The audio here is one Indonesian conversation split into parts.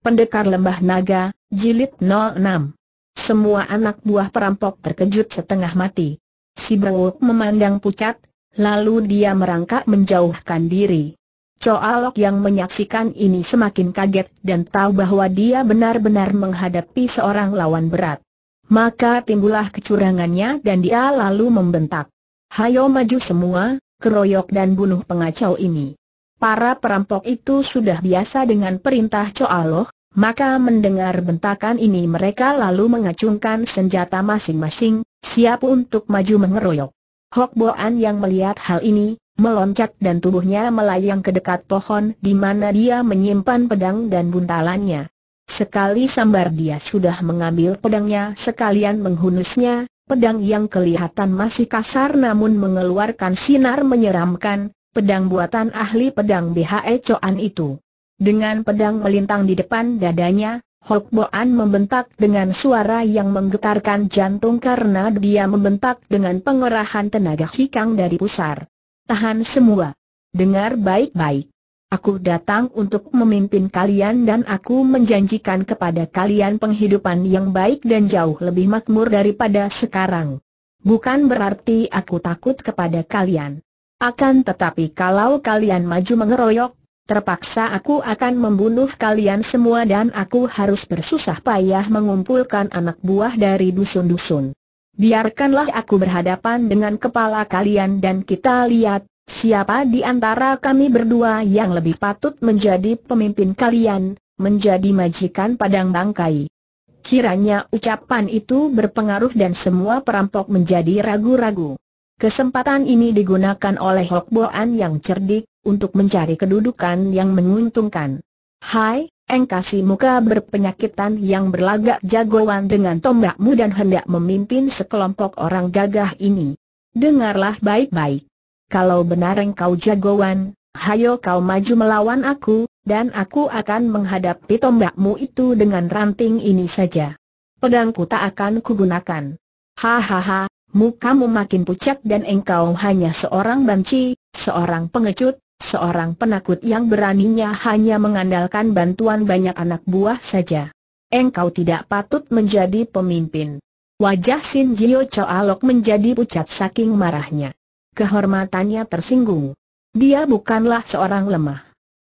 Pendekar Lembah Naga, Jilid 06 Semua anak buah perampok terkejut setengah mati. Si Brewok memandang pucat, lalu dia merangkak menjauhkan diri. Coalok yang menyaksikan ini semakin kaget dan tahu bahwa dia benar-benar menghadapi seorang lawan berat. Maka timbullah kecurangannya dan dia lalu membentak. Hayo maju semua, keroyok dan bunuh pengacau ini. Para perampok itu sudah biasa dengan perintah Coaloh, maka mendengar bentakan ini mereka lalu mengacungkan senjata masing-masing, siap untuk maju mengeroyok. Hok Boan yang melihat hal ini, meloncat dan tubuhnya melayang ke dekat pohon di mana dia menyimpan pedang dan buntalannya. Sekali sambar dia sudah mengambil pedangnya sekalian menghunusnya, pedang yang kelihatan masih kasar namun mengeluarkan sinar menyeramkan, pedang buatan ahli pedang BHE Coan itu. Dengan pedang melintang di depan dadanya, Hok Boan membentak dengan suara yang menggetarkan jantung karena dia membentak dengan pengerahan tenaga hikang dari pusar. Tahan semua. Dengar baik-baik. Aku datang untuk memimpin kalian dan aku menjanjikan kepada kalian penghidupan yang baik dan jauh lebih makmur daripada sekarang. Bukan berarti aku takut kepada kalian. Akan tetapi kalau kalian maju mengeroyok, terpaksa aku akan membunuh kalian semua dan aku harus bersusah payah mengumpulkan anak buah dari dusun-dusun. Biarkanlah aku berhadapan dengan kepala kalian dan kita lihat, siapa di antara kami berdua yang lebih patut menjadi pemimpin kalian, menjadi majikan padang bangkai. Kiranya ucapan itu berpengaruh dan semua perampok menjadi ragu-ragu. Kesempatan ini digunakan oleh Hok Boan yang cerdik, untuk mencari kedudukan yang menguntungkan. Hai, engkasi muka berpenyakitan yang berlagak jagoan dengan tombakmu dan hendak memimpin sekelompok orang gagah ini. Dengarlah baik-baik. Kalau benar engkau jagoan, hayo kau maju melawan aku, dan aku akan menghadapi tombakmu itu dengan ranting ini saja. Pedangku tak akan kugunakan. Hahaha, mukamu makin pucat dan engkau hanya seorang banci, seorang pengecut, seorang penakut yang beraninya hanya mengandalkan bantuan banyak anak buah saja. Engkau tidak patut menjadi pemimpin. Wajah Sin Jio menjadi pucat saking marahnya. Kehormatannya tersinggung. Dia bukanlah seorang lemah.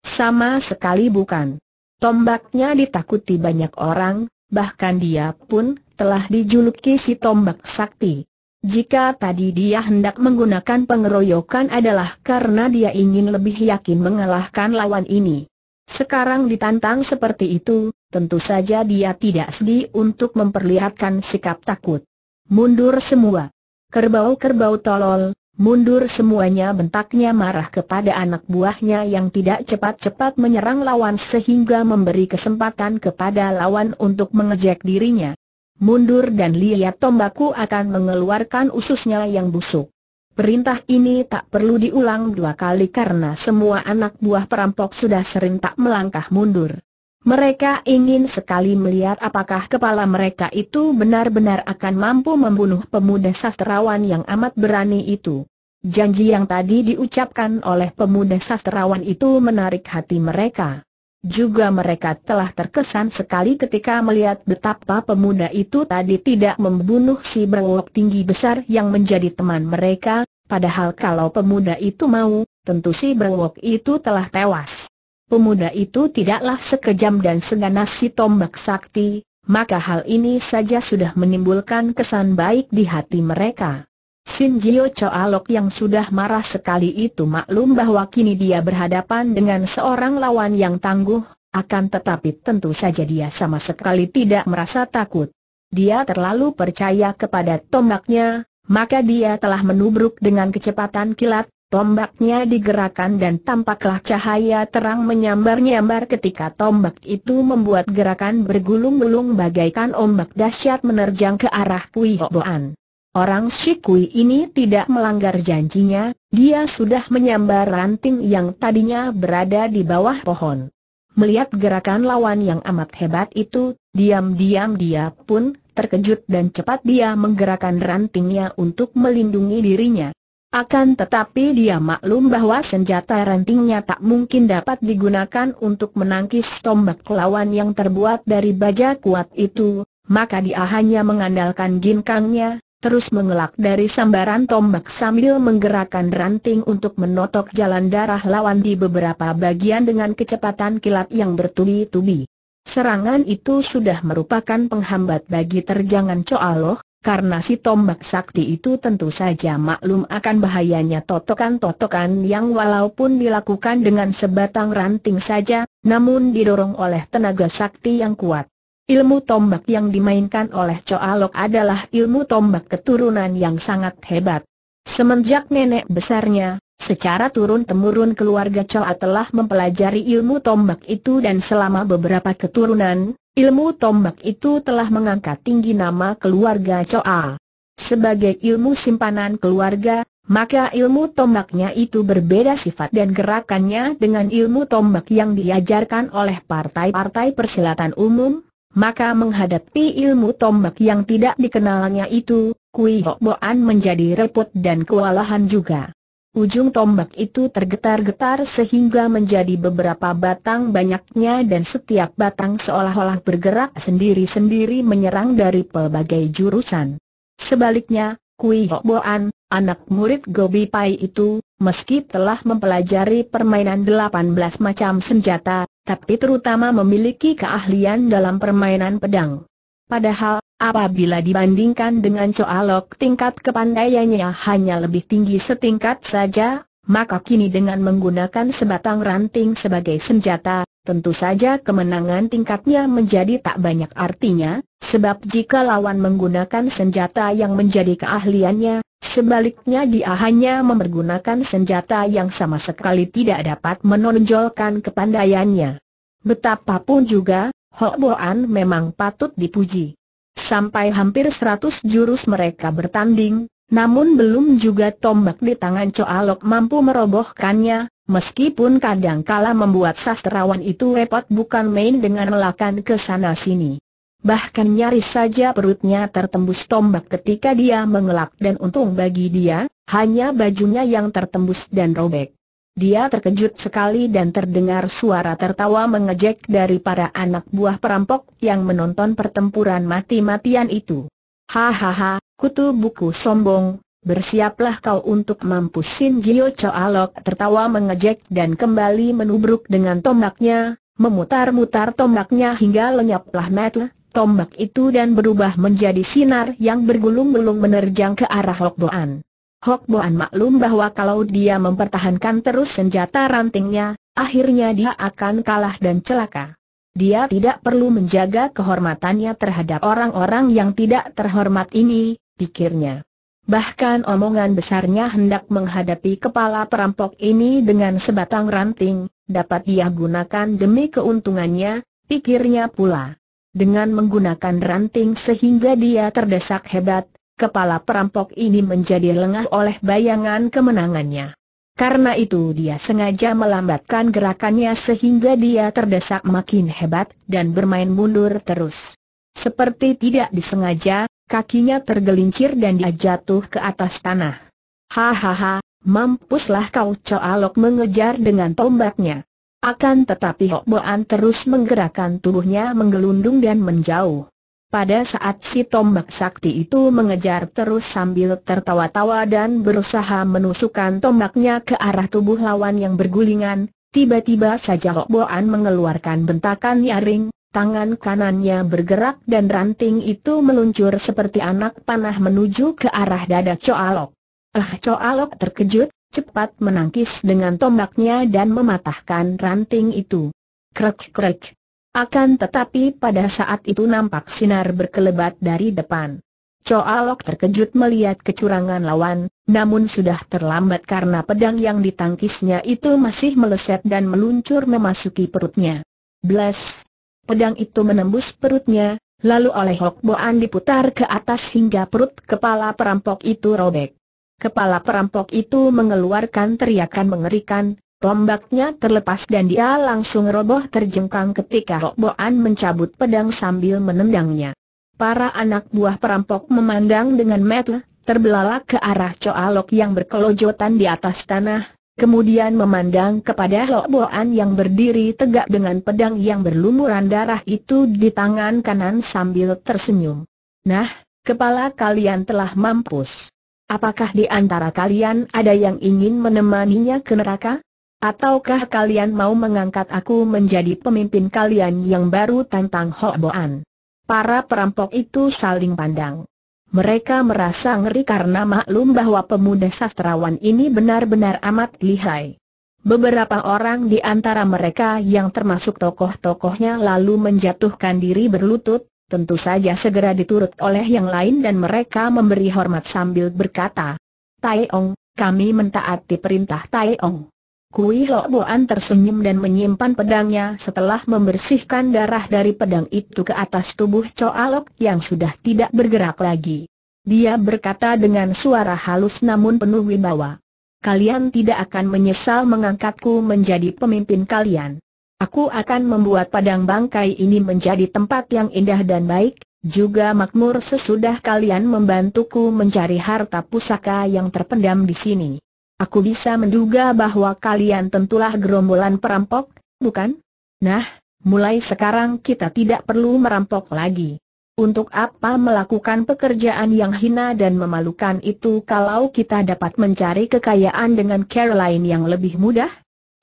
Sama sekali bukan. Tombaknya ditakuti banyak orang, bahkan dia pun telah dijuluki si tombak sakti. Jika tadi dia hendak menggunakan pengeroyokan adalah karena dia ingin lebih yakin mengalahkan lawan ini. Sekarang ditantang seperti itu, tentu saja dia tidak sedih untuk memperlihatkan sikap takut. Mundur semua. Kerbau-kerbau tolol, mundur semuanya bentaknya marah kepada anak buahnya yang tidak cepat-cepat menyerang lawan sehingga memberi kesempatan kepada lawan untuk mengejek dirinya mundur dan lihat tombakku akan mengeluarkan ususnya yang busuk. Perintah ini tak perlu diulang dua kali karena semua anak buah perampok sudah sering tak melangkah mundur. Mereka ingin sekali melihat apakah kepala mereka itu benar-benar akan mampu membunuh pemuda sastrawan yang amat berani itu. Janji yang tadi diucapkan oleh pemuda sastrawan itu menarik hati mereka. Juga mereka telah terkesan sekali ketika melihat betapa pemuda itu tadi tidak membunuh si berwok tinggi besar yang menjadi teman mereka, padahal kalau pemuda itu mau, tentu si berwok itu telah tewas. Pemuda itu tidaklah sekejam dan seganas si tombak sakti, maka hal ini saja sudah menimbulkan kesan baik di hati mereka. Sin Jio Choalok yang sudah marah sekali itu maklum bahwa kini dia berhadapan dengan seorang lawan yang tangguh, akan tetapi tentu saja dia sama sekali tidak merasa takut. Dia terlalu percaya kepada tombaknya, maka dia telah menubruk dengan kecepatan kilat, tombaknya digerakkan dan tampaklah cahaya terang menyambar-nyambar ketika tombak itu membuat gerakan bergulung-gulung bagaikan ombak dahsyat menerjang ke arah Kui Hoboan. Orang Shikui ini tidak melanggar janjinya, dia sudah menyambar ranting yang tadinya berada di bawah pohon. Melihat gerakan lawan yang amat hebat itu, diam-diam dia pun terkejut dan cepat dia menggerakkan rantingnya untuk melindungi dirinya. Akan tetapi dia maklum bahwa senjata rantingnya tak mungkin dapat digunakan untuk menangkis tombak lawan yang terbuat dari baja kuat itu, maka dia hanya mengandalkan ginkangnya, terus mengelak dari sambaran tombak sambil menggerakkan ranting untuk menotok jalan darah lawan di beberapa bagian dengan kecepatan kilat yang bertubi-tubi. Serangan itu sudah merupakan penghambat bagi terjangan Coaloh, karena si tombak sakti itu tentu saja maklum akan bahayanya totokan-totokan yang walaupun dilakukan dengan sebatang ranting saja, namun didorong oleh tenaga sakti yang kuat. Ilmu tombak yang dimainkan oleh Coalok adalah ilmu tombak keturunan yang sangat hebat. Semenjak nenek besarnya, secara turun-temurun keluarga Coa telah mempelajari ilmu tombak itu dan selama beberapa keturunan, ilmu tombak itu telah mengangkat tinggi nama keluarga Coa. Sebagai ilmu simpanan keluarga, maka ilmu tombaknya itu berbeda sifat dan gerakannya dengan ilmu tombak yang diajarkan oleh partai-partai persilatan umum, maka menghadapi ilmu tombak yang tidak dikenalnya itu, Kui Hok Hokboan menjadi repot dan kewalahan juga. Ujung tombak itu tergetar-getar sehingga menjadi beberapa batang banyaknya dan setiap batang seolah-olah bergerak sendiri-sendiri menyerang dari pelbagai jurusan. Sebaliknya, Kui Hok Hokboan, anak murid Gobi Pai itu, meski telah mempelajari permainan 18 macam senjata, tapi terutama memiliki keahlian dalam permainan pedang. Padahal, apabila dibandingkan dengan Coalok tingkat kepandaiannya hanya lebih tinggi setingkat saja, maka kini dengan menggunakan sebatang ranting sebagai senjata, Tentu saja kemenangan tingkatnya menjadi tak banyak artinya, sebab jika lawan menggunakan senjata yang menjadi keahliannya, sebaliknya dia hanya mempergunakan senjata yang sama sekali tidak dapat menonjolkan kepandaiannya. Betapapun juga, Hok Boan memang patut dipuji. Sampai hampir seratus jurus mereka bertanding, namun belum juga tombak di tangan Coalok mampu merobohkannya, Meskipun kadang kala membuat sastrawan itu repot bukan main dengan melakan ke sana sini. Bahkan nyaris saja perutnya tertembus tombak ketika dia mengelak dan untung bagi dia, hanya bajunya yang tertembus dan robek. Dia terkejut sekali dan terdengar suara tertawa mengejek dari para anak buah perampok yang menonton pertempuran mati-matian itu. Hahaha, kutu buku sombong, Bersiaplah kau untuk mampus Sin Jio Lok tertawa mengejek dan kembali menubruk dengan tombaknya, memutar-mutar tombaknya hingga lenyaplah metal tombak itu dan berubah menjadi sinar yang bergulung-gulung menerjang ke arah Hok Boan. Hok Boan maklum bahwa kalau dia mempertahankan terus senjata rantingnya, akhirnya dia akan kalah dan celaka. Dia tidak perlu menjaga kehormatannya terhadap orang-orang yang tidak terhormat ini, pikirnya. Bahkan omongan besarnya hendak menghadapi kepala perampok ini dengan sebatang ranting, dapat dia gunakan demi keuntungannya, pikirnya pula. Dengan menggunakan ranting sehingga dia terdesak hebat, kepala perampok ini menjadi lengah oleh bayangan kemenangannya. Karena itu dia sengaja melambatkan gerakannya sehingga dia terdesak makin hebat dan bermain mundur terus. Seperti tidak disengaja, kakinya tergelincir dan dia jatuh ke atas tanah. Hahaha, mampuslah kau Coalok mengejar dengan tombaknya. Akan tetapi Hok Boan terus menggerakkan tubuhnya menggelundung dan menjauh. Pada saat si tombak sakti itu mengejar terus sambil tertawa-tawa dan berusaha menusukkan tombaknya ke arah tubuh lawan yang bergulingan, tiba-tiba saja Hok Boan mengeluarkan bentakan nyaring, Tangan kanannya bergerak dan ranting itu meluncur seperti anak panah menuju ke arah dada Coalok. Eh Coalok terkejut, cepat menangkis dengan tombaknya dan mematahkan ranting itu. Krek-krek. Akan tetapi pada saat itu nampak sinar berkelebat dari depan. Coalok terkejut melihat kecurangan lawan, namun sudah terlambat karena pedang yang ditangkisnya itu masih meleset dan meluncur memasuki perutnya. Bless. Pedang itu menembus perutnya, lalu oleh Hok Boan diputar ke atas hingga perut kepala perampok itu robek. Kepala perampok itu mengeluarkan teriakan mengerikan, tombaknya terlepas dan dia langsung roboh terjengkang ketika Hok Boan mencabut pedang sambil menendangnya. Para anak buah perampok memandang dengan mata terbelalak ke arah Coalok yang berkelojotan di atas tanah, kemudian memandang kepada Boan yang berdiri tegak dengan pedang yang berlumuran darah itu di tangan kanan sambil tersenyum. Nah, kepala kalian telah mampus. Apakah di antara kalian ada yang ingin menemaninya ke neraka? Ataukah kalian mau mengangkat aku menjadi pemimpin kalian yang baru tantang Boan? Para perampok itu saling pandang. Mereka merasa ngeri karena maklum bahwa pemuda sastrawan ini benar-benar amat lihai. Beberapa orang di antara mereka yang termasuk tokoh-tokohnya lalu menjatuhkan diri berlutut, tentu saja segera diturut oleh yang lain dan mereka memberi hormat sambil berkata, Tai Ong, kami mentaati perintah Tai Ong. Kui Boan tersenyum dan menyimpan pedangnya setelah membersihkan darah dari pedang itu ke atas tubuh Coalok yang sudah tidak bergerak lagi. Dia berkata dengan suara halus namun penuh wibawa. Kalian tidak akan menyesal mengangkatku menjadi pemimpin kalian. Aku akan membuat padang bangkai ini menjadi tempat yang indah dan baik, juga makmur sesudah kalian membantuku mencari harta pusaka yang terpendam di sini. Aku bisa menduga bahwa kalian tentulah gerombolan perampok, bukan? Nah, mulai sekarang kita tidak perlu merampok lagi. Untuk apa melakukan pekerjaan yang hina dan memalukan itu kalau kita dapat mencari kekayaan dengan Caroline yang lebih mudah?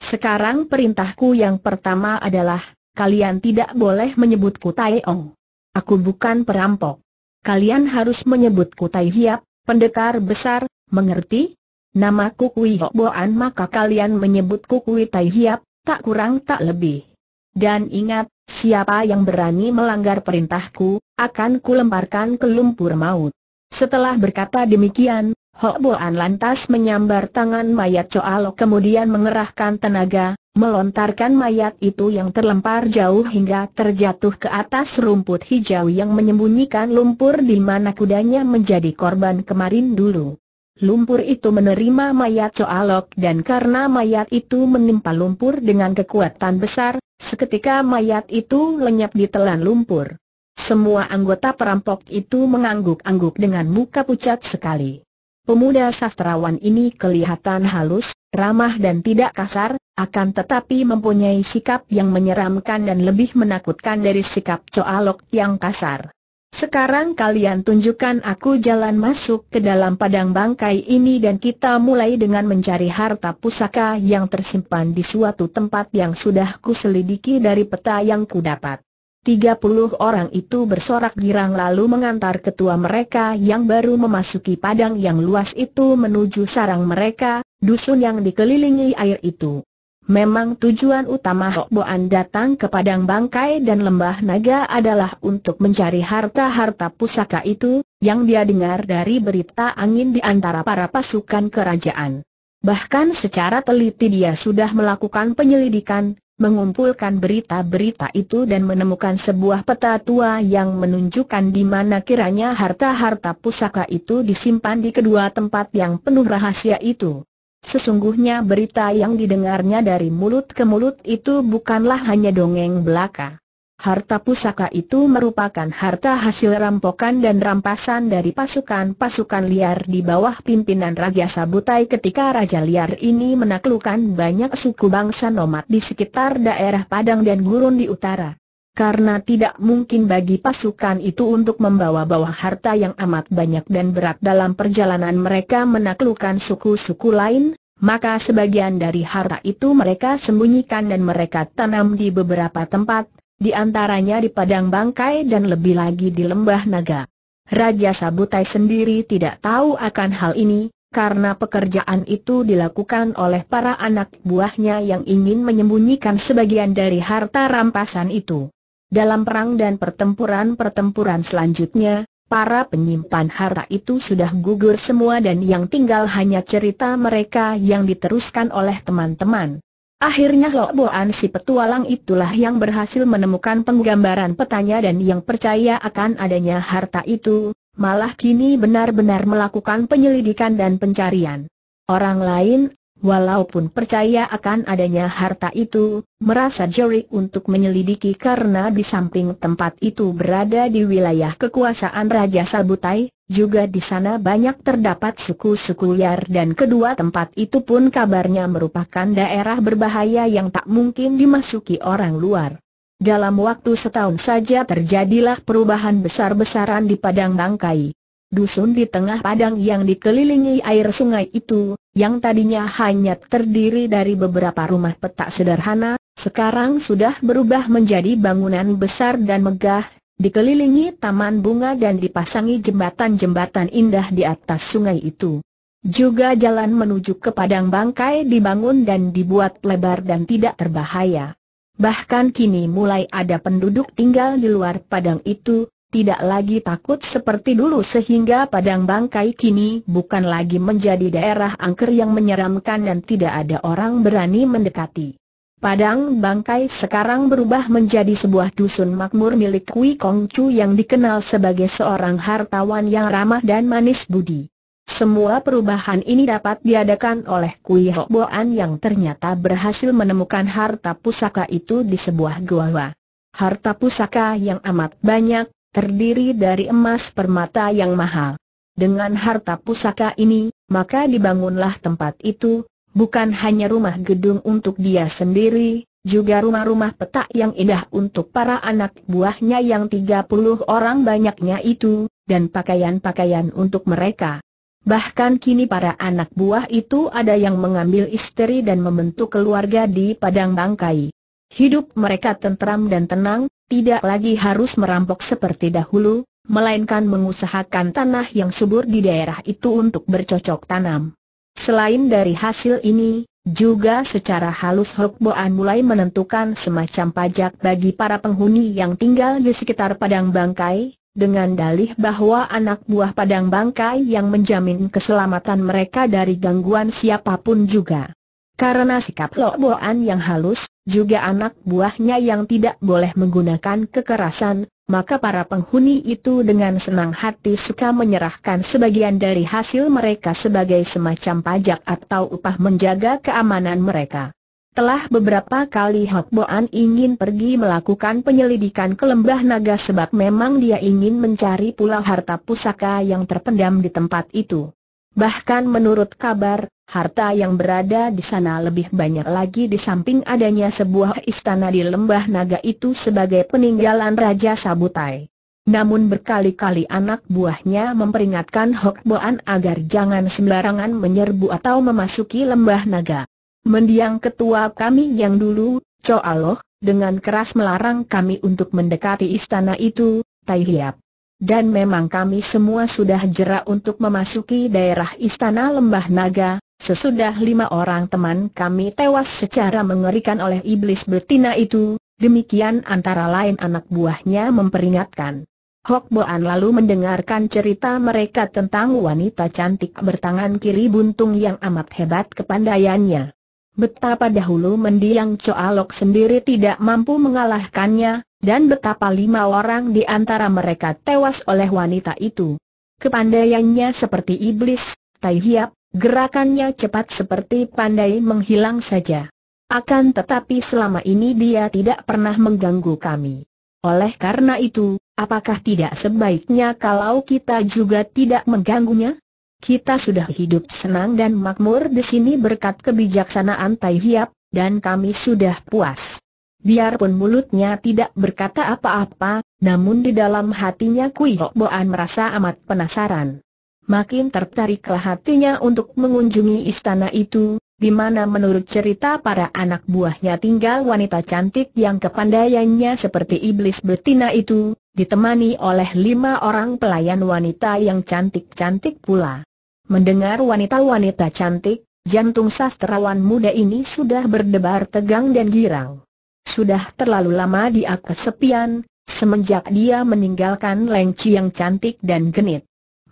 Sekarang perintahku yang pertama adalah, kalian tidak boleh menyebutku Tai Ong. Aku bukan perampok. Kalian harus menyebutku Tai Hiap, pendekar besar, mengerti? Namaku Kui Hok Boan maka kalian menyebutku Kui Tai Hiap, tak kurang tak lebih. Dan ingat, siapa yang berani melanggar perintahku, akan kulemparkan ke lumpur maut. Setelah berkata demikian, Hok Boan lantas menyambar tangan mayat Lok kemudian mengerahkan tenaga, melontarkan mayat itu yang terlempar jauh hingga terjatuh ke atas rumput hijau yang menyembunyikan lumpur di mana kudanya menjadi korban kemarin dulu. Lumpur itu menerima mayat Coalok dan karena mayat itu menimpa lumpur dengan kekuatan besar, seketika mayat itu lenyap ditelan lumpur. Semua anggota perampok itu mengangguk-angguk dengan muka pucat sekali. Pemuda sastrawan ini kelihatan halus, ramah dan tidak kasar, akan tetapi mempunyai sikap yang menyeramkan dan lebih menakutkan dari sikap Coalok yang kasar. Sekarang kalian tunjukkan aku jalan masuk ke dalam padang bangkai ini dan kita mulai dengan mencari harta pusaka yang tersimpan di suatu tempat yang sudah kuselidiki dari peta yang kudapat. 30 orang itu bersorak girang lalu mengantar ketua mereka yang baru memasuki padang yang luas itu menuju sarang mereka, dusun yang dikelilingi air itu. Memang tujuan utama Hokboan datang ke Padang Bangkai dan Lembah Naga adalah untuk mencari harta-harta pusaka itu, yang dia dengar dari berita angin di antara para pasukan kerajaan. Bahkan secara teliti dia sudah melakukan penyelidikan, mengumpulkan berita-berita itu dan menemukan sebuah peta tua yang menunjukkan di mana kiranya harta-harta pusaka itu disimpan di kedua tempat yang penuh rahasia itu. Sesungguhnya berita yang didengarnya dari mulut ke mulut itu bukanlah hanya dongeng belaka. Harta pusaka itu merupakan harta hasil rampokan dan rampasan dari pasukan-pasukan liar di bawah pimpinan Raja Sabutai ketika Raja Liar ini menaklukkan banyak suku bangsa nomad di sekitar daerah Padang dan Gurun di utara. Karena tidak mungkin bagi pasukan itu untuk membawa-bawa harta yang amat banyak dan berat dalam perjalanan mereka menaklukkan suku-suku lain, maka sebagian dari harta itu mereka sembunyikan dan mereka tanam di beberapa tempat, di antaranya di padang bangkai dan lebih lagi di lembah naga. Raja Sabutai sendiri tidak tahu akan hal ini, karena pekerjaan itu dilakukan oleh para anak buahnya yang ingin menyembunyikan sebagian dari harta rampasan itu. Dalam perang dan pertempuran-pertempuran selanjutnya, para penyimpan harta itu sudah gugur semua dan yang tinggal hanya cerita mereka yang diteruskan oleh teman-teman. Akhirnya Boan si petualang itulah yang berhasil menemukan penggambaran petanya dan yang percaya akan adanya harta itu, malah kini benar-benar melakukan penyelidikan dan pencarian. Orang lain Walaupun percaya akan adanya harta itu, merasa jeri untuk menyelidiki karena di samping tempat itu berada di wilayah kekuasaan Raja Sabutai, juga di sana banyak terdapat suku-suku liar dan kedua tempat itu pun kabarnya merupakan daerah berbahaya yang tak mungkin dimasuki orang luar. Dalam waktu setahun saja terjadilah perubahan besar-besaran di Padang Bangkai. Dusun di tengah padang yang dikelilingi air sungai itu, yang tadinya hanya terdiri dari beberapa rumah petak sederhana, sekarang sudah berubah menjadi bangunan besar dan megah, dikelilingi taman bunga dan dipasangi jembatan-jembatan indah di atas sungai itu. Juga jalan menuju ke padang bangkai dibangun dan dibuat lebar dan tidak terbahaya. Bahkan kini mulai ada penduduk tinggal di luar padang itu, tidak lagi takut seperti dulu sehingga padang bangkai kini bukan lagi menjadi daerah angker yang menyeramkan dan tidak ada orang berani mendekati. Padang Bangkai sekarang berubah menjadi sebuah dusun makmur milik Kui Kong Chu yang dikenal sebagai seorang hartawan yang ramah dan manis budi. Semua perubahan ini dapat diadakan oleh Kui Hok Boan yang ternyata berhasil menemukan harta pusaka itu di sebuah gua. Harta pusaka yang amat banyak, terdiri dari emas permata yang mahal. Dengan harta pusaka ini, maka dibangunlah tempat itu, bukan hanya rumah gedung untuk dia sendiri, juga rumah-rumah petak yang indah untuk para anak buahnya yang 30 orang banyaknya itu, dan pakaian-pakaian untuk mereka. Bahkan kini para anak buah itu ada yang mengambil istri dan membentuk keluarga di Padang Bangkai. Hidup mereka tentram dan tenang, tidak lagi harus merampok seperti dahulu, melainkan mengusahakan tanah yang subur di daerah itu untuk bercocok tanam. Selain dari hasil ini, juga secara halus Hokboan mulai menentukan semacam pajak bagi para penghuni yang tinggal di sekitar Padang Bangkai, dengan dalih bahwa anak buah Padang Bangkai yang menjamin keselamatan mereka dari gangguan siapapun juga. Karena sikap Hokboan yang halus, juga anak buahnya yang tidak boleh menggunakan kekerasan, maka para penghuni itu dengan senang hati suka menyerahkan sebagian dari hasil mereka sebagai semacam pajak atau upah menjaga keamanan mereka. Telah beberapa kali Hok Boan ingin pergi melakukan penyelidikan ke lembah naga sebab memang dia ingin mencari pulau harta pusaka yang terpendam di tempat itu. Bahkan menurut kabar, Harta yang berada di sana lebih banyak lagi di samping adanya sebuah istana di lembah naga itu sebagai peninggalan Raja Sabutai. Namun berkali-kali anak buahnya memperingatkan Hok Boan agar jangan sembarangan menyerbu atau memasuki lembah naga. Mendiang ketua kami yang dulu, Cho Aloh, dengan keras melarang kami untuk mendekati istana itu, Tai Hiap. Dan memang kami semua sudah jera untuk memasuki daerah istana lembah naga, Sesudah lima orang teman kami tewas secara mengerikan oleh iblis betina itu, demikian antara lain anak buahnya memperingatkan. Hok Boan lalu mendengarkan cerita mereka tentang wanita cantik bertangan kiri buntung yang amat hebat kepandaiannya. Betapa dahulu mendiang Coalok sendiri tidak mampu mengalahkannya, dan betapa lima orang di antara mereka tewas oleh wanita itu. Kepandaiannya seperti iblis, Tai Hiap, Gerakannya cepat seperti pandai menghilang saja. Akan tetapi selama ini dia tidak pernah mengganggu kami. Oleh karena itu, apakah tidak sebaiknya kalau kita juga tidak mengganggunya? Kita sudah hidup senang dan makmur di sini berkat kebijaksanaan Tai Hiap, dan kami sudah puas. Biarpun mulutnya tidak berkata apa-apa, namun di dalam hatinya Kui Hok Boan merasa amat penasaran makin tertariklah hatinya untuk mengunjungi istana itu, di mana menurut cerita para anak buahnya tinggal wanita cantik yang kepandaiannya seperti iblis betina itu, ditemani oleh lima orang pelayan wanita yang cantik-cantik pula. Mendengar wanita-wanita cantik, jantung sastrawan muda ini sudah berdebar tegang dan girang. Sudah terlalu lama dia kesepian, semenjak dia meninggalkan lengci yang cantik dan genit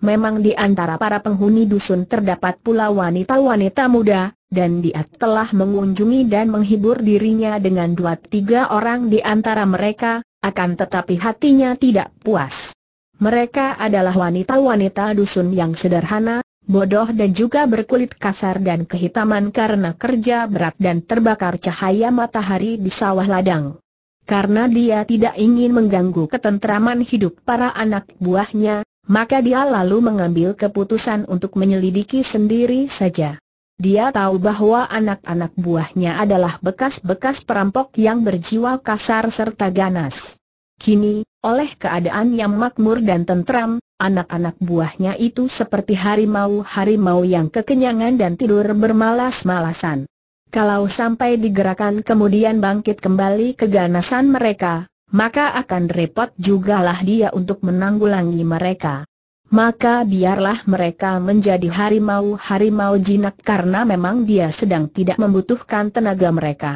memang di antara para penghuni dusun terdapat pula wanita-wanita muda, dan dia telah mengunjungi dan menghibur dirinya dengan dua tiga orang di antara mereka, akan tetapi hatinya tidak puas. Mereka adalah wanita-wanita dusun yang sederhana, bodoh dan juga berkulit kasar dan kehitaman karena kerja berat dan terbakar cahaya matahari di sawah ladang. Karena dia tidak ingin mengganggu ketentraman hidup para anak buahnya, maka dia lalu mengambil keputusan untuk menyelidiki sendiri saja. Dia tahu bahwa anak-anak buahnya adalah bekas-bekas perampok yang berjiwa kasar serta ganas. Kini, oleh keadaan yang makmur dan tentram, anak-anak buahnya itu seperti harimau-harimau yang kekenyangan dan tidur bermalas-malasan. Kalau sampai digerakkan kemudian bangkit kembali keganasan mereka, maka akan repot jugalah dia untuk menanggulangi mereka. Maka biarlah mereka menjadi harimau-harimau jinak karena memang dia sedang tidak membutuhkan tenaga mereka.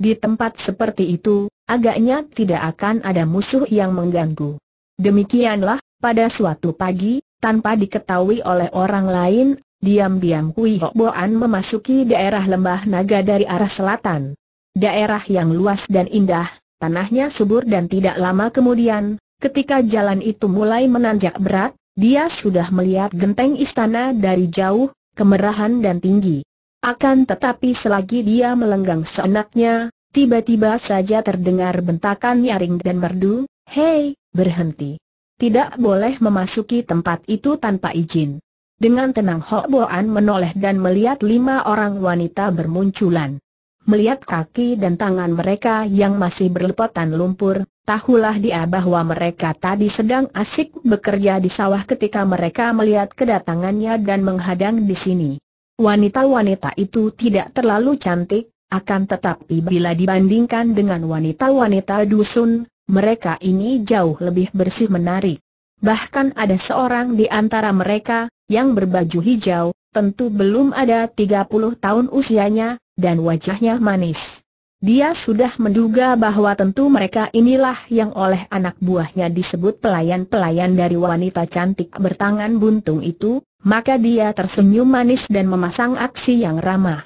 Di tempat seperti itu, agaknya tidak akan ada musuh yang mengganggu. Demikianlah, pada suatu pagi, tanpa diketahui oleh orang lain, diam-diam Kui Hok Boan memasuki daerah lembah naga dari arah selatan. Daerah yang luas dan indah, tanahnya subur dan tidak lama kemudian, ketika jalan itu mulai menanjak berat, dia sudah melihat genteng istana dari jauh, kemerahan dan tinggi. Akan tetapi selagi dia melenggang seenaknya, tiba-tiba saja terdengar bentakan nyaring dan merdu, Hei, berhenti. Tidak boleh memasuki tempat itu tanpa izin. Dengan tenang Hok Boan menoleh dan melihat lima orang wanita bermunculan. Melihat kaki dan tangan mereka yang masih berlepotan lumpur, tahulah dia bahwa mereka tadi sedang asik bekerja di sawah ketika mereka melihat kedatangannya dan menghadang di sini. Wanita-wanita itu tidak terlalu cantik, akan tetapi bila dibandingkan dengan wanita-wanita dusun, mereka ini jauh lebih bersih menarik. Bahkan ada seorang di antara mereka, yang berbaju hijau, tentu belum ada 30 tahun usianya, dan wajahnya manis. Dia sudah menduga bahwa tentu mereka inilah yang oleh anak buahnya disebut pelayan-pelayan dari wanita cantik bertangan buntung itu, maka dia tersenyum manis dan memasang aksi yang ramah.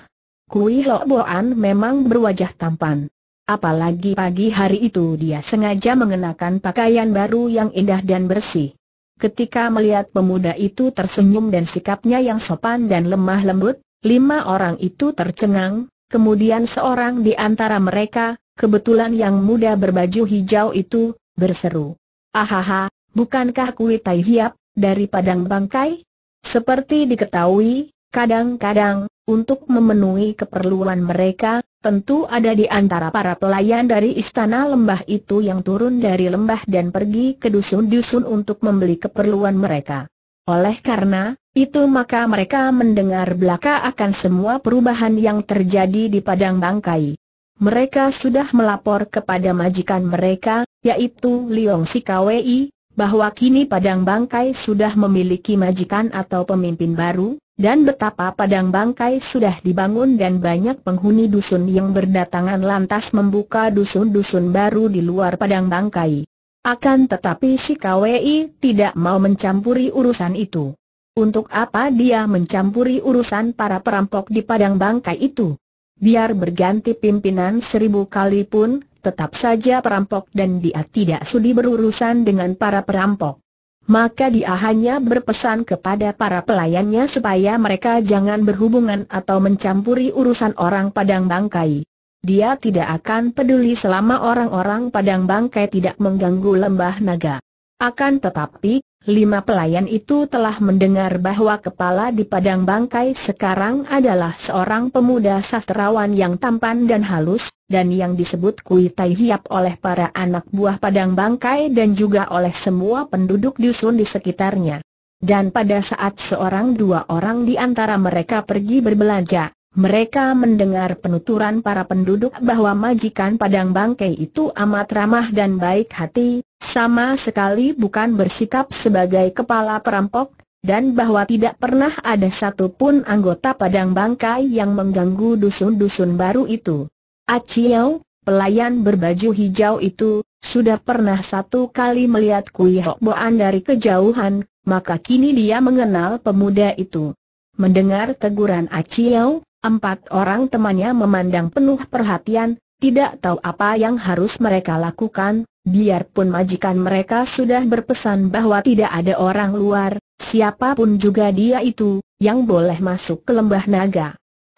Kui Lo Boan memang berwajah tampan. Apalagi pagi hari itu dia sengaja mengenakan pakaian baru yang indah dan bersih. Ketika melihat pemuda itu tersenyum dan sikapnya yang sopan dan lemah lembut, Lima orang itu tercengang, kemudian seorang di antara mereka, kebetulan yang muda berbaju hijau itu, berseru. Ahaha, bukankah Kui Tai Hiap, dari Padang Bangkai? Seperti diketahui, kadang-kadang, untuk memenuhi keperluan mereka, tentu ada di antara para pelayan dari istana lembah itu yang turun dari lembah dan pergi ke dusun-dusun untuk membeli keperluan mereka. Oleh karena itu maka mereka mendengar belaka akan semua perubahan yang terjadi di padang bangkai. Mereka sudah melapor kepada majikan mereka, yaitu Liong Sikawi, bahwa kini padang bangkai sudah memiliki majikan atau pemimpin baru, dan betapa padang bangkai sudah dibangun dan banyak penghuni dusun yang berdatangan lantas membuka dusun-dusun baru di luar padang bangkai. Akan tetapi si KWI tidak mau mencampuri urusan itu. Untuk apa dia mencampuri urusan para perampok di padang bangkai itu? Biar berganti pimpinan seribu kali pun, tetap saja perampok dan dia tidak sudi berurusan dengan para perampok. Maka dia hanya berpesan kepada para pelayannya supaya mereka jangan berhubungan atau mencampuri urusan orang padang bangkai. Dia tidak akan peduli selama orang-orang padang bangkai tidak mengganggu lembah naga. Akan tetapi, lima pelayan itu telah mendengar bahwa kepala di padang bangkai sekarang adalah seorang pemuda sastrawan yang tampan dan halus, dan yang disebut Kui Tai Hiap oleh para anak buah padang bangkai dan juga oleh semua penduduk dusun di sekitarnya. Dan pada saat seorang dua orang di antara mereka pergi berbelanja, mereka mendengar penuturan para penduduk bahwa majikan Padang Bangkai itu amat ramah dan baik hati, sama sekali bukan bersikap sebagai kepala perampok, dan bahwa tidak pernah ada satu pun anggota Padang Bangkai yang mengganggu dusun-dusun baru itu. Aciau, pelayan berbaju hijau itu, sudah pernah satu kali melihat Kui Hokboan dari kejauhan, maka kini dia mengenal pemuda itu. Mendengar teguran Aciau, Empat orang temannya memandang penuh perhatian, tidak tahu apa yang harus mereka lakukan, biarpun majikan mereka sudah berpesan bahwa tidak ada orang luar, siapapun juga dia itu, yang boleh masuk ke lembah naga.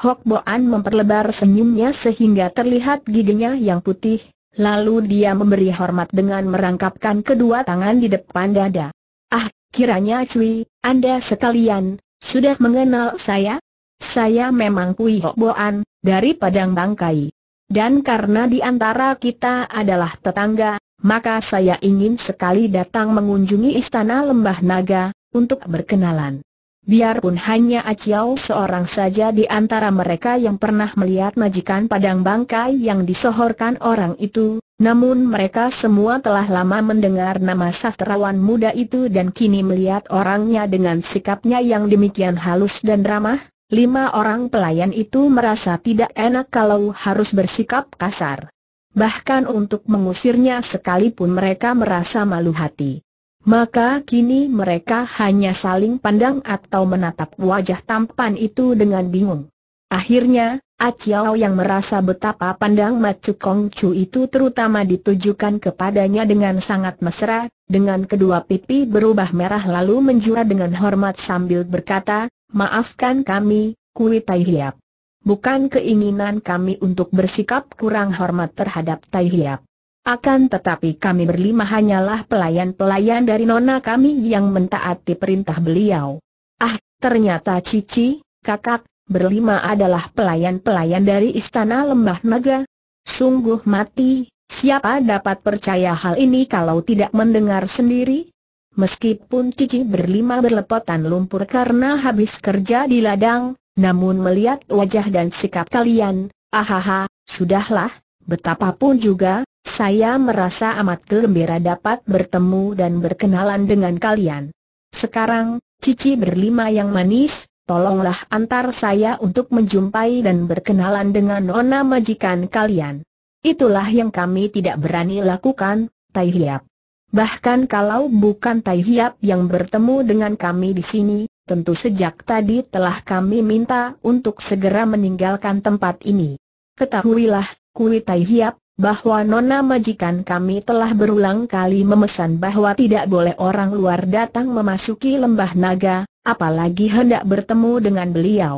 Hok Boan memperlebar senyumnya sehingga terlihat giginya yang putih, lalu dia memberi hormat dengan merangkapkan kedua tangan di depan dada. Ah, kiranya Cui, Anda sekalian, sudah mengenal saya? Saya memang Kui Hokboan, dari Padang Bangkai. Dan karena di antara kita adalah tetangga, maka saya ingin sekali datang mengunjungi Istana Lembah Naga, untuk berkenalan. Biarpun hanya Aciao seorang saja di antara mereka yang pernah melihat majikan Padang Bangkai yang disohorkan orang itu, namun mereka semua telah lama mendengar nama sastrawan muda itu dan kini melihat orangnya dengan sikapnya yang demikian halus dan ramah, lima orang pelayan itu merasa tidak enak kalau harus bersikap kasar. Bahkan untuk mengusirnya sekalipun mereka merasa malu hati. Maka kini mereka hanya saling pandang atau menatap wajah tampan itu dengan bingung. Akhirnya, Aciao yang merasa betapa pandang Macu Kong Chu itu terutama ditujukan kepadanya dengan sangat mesra, dengan kedua pipi berubah merah lalu menjura dengan hormat sambil berkata, Maafkan kami, Kui Tai Hiap. Bukan keinginan kami untuk bersikap kurang hormat terhadap Tai Hiap. Akan tetapi kami berlima hanyalah pelayan-pelayan dari nona kami yang mentaati perintah beliau. Ah, ternyata Cici, kakak, berlima adalah pelayan-pelayan dari Istana Lembah Naga. Sungguh mati, siapa dapat percaya hal ini kalau tidak mendengar sendiri? Meskipun Cici berlima berlepotan lumpur karena habis kerja di ladang, namun melihat wajah dan sikap kalian, ahaha, sudahlah, betapapun juga, saya merasa amat gembira dapat bertemu dan berkenalan dengan kalian. Sekarang, Cici berlima yang manis, tolonglah antar saya untuk menjumpai dan berkenalan dengan nona majikan kalian. Itulah yang kami tidak berani lakukan, Tai Hiap. Bahkan kalau bukan Tai Hiap yang bertemu dengan kami di sini, tentu sejak tadi telah kami minta untuk segera meninggalkan tempat ini. Ketahuilah, Kui Tai Hiap, bahwa nona majikan kami telah berulang kali memesan bahwa tidak boleh orang luar datang memasuki lembah naga, apalagi hendak bertemu dengan beliau.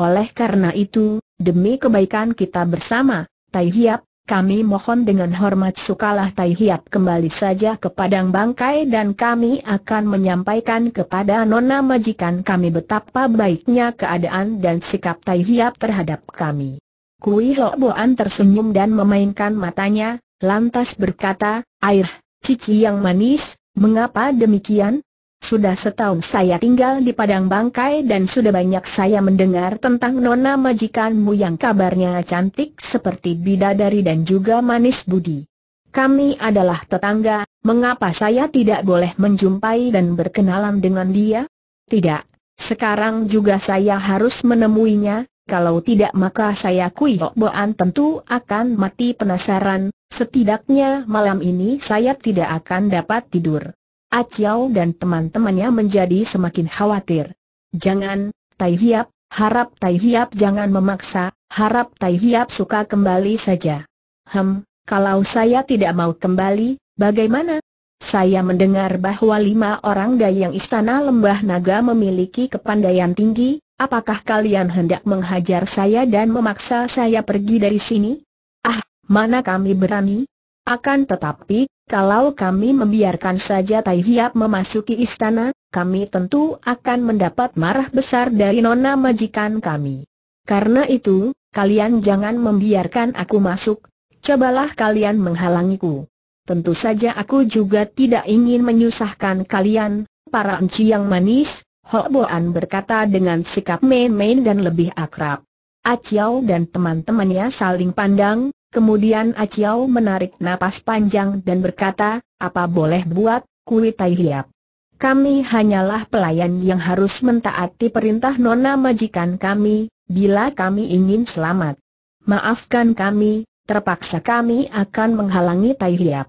Oleh karena itu, demi kebaikan kita bersama, Tai Hiap, kami mohon dengan hormat sukalah Tai Hiap kembali saja ke Padang Bangkai dan kami akan menyampaikan kepada Nona Majikan kami betapa baiknya keadaan dan sikap Tai Hiap terhadap kami. Kui Ho Boan tersenyum dan memainkan matanya, lantas berkata, Air, Cici yang manis, mengapa demikian? Sudah setahun saya tinggal di Padang Bangkai dan sudah banyak saya mendengar tentang nona majikanmu yang kabarnya cantik seperti bidadari dan juga manis budi. Kami adalah tetangga, mengapa saya tidak boleh menjumpai dan berkenalan dengan dia? Tidak, sekarang juga saya harus menemuinya, kalau tidak maka saya Kui Boan tentu akan mati penasaran, setidaknya malam ini saya tidak akan dapat tidur. Aciao dan teman-temannya menjadi semakin khawatir. Jangan, Tai Hiap, harap Tai Hiap jangan memaksa, harap Tai Hiap suka kembali saja. Hem, kalau saya tidak mau kembali, bagaimana? Saya mendengar bahwa lima orang dayang istana lembah naga memiliki kepandaian tinggi, apakah kalian hendak menghajar saya dan memaksa saya pergi dari sini? Ah, mana kami berani? Akan tetapi, kalau kami membiarkan saja Tai Hiap memasuki istana, kami tentu akan mendapat marah besar dari nona majikan kami. Karena itu, kalian jangan membiarkan aku masuk, cobalah kalian menghalangiku. Tentu saja aku juga tidak ingin menyusahkan kalian, para enci yang manis, Boan berkata dengan sikap main-main dan lebih akrab. Aciao dan teman-temannya saling pandang, Kemudian Aciao menarik napas panjang dan berkata, apa boleh buat, kui tai hiap. Kami hanyalah pelayan yang harus mentaati perintah nona majikan kami, bila kami ingin selamat. Maafkan kami, terpaksa kami akan menghalangi Tai Hiap.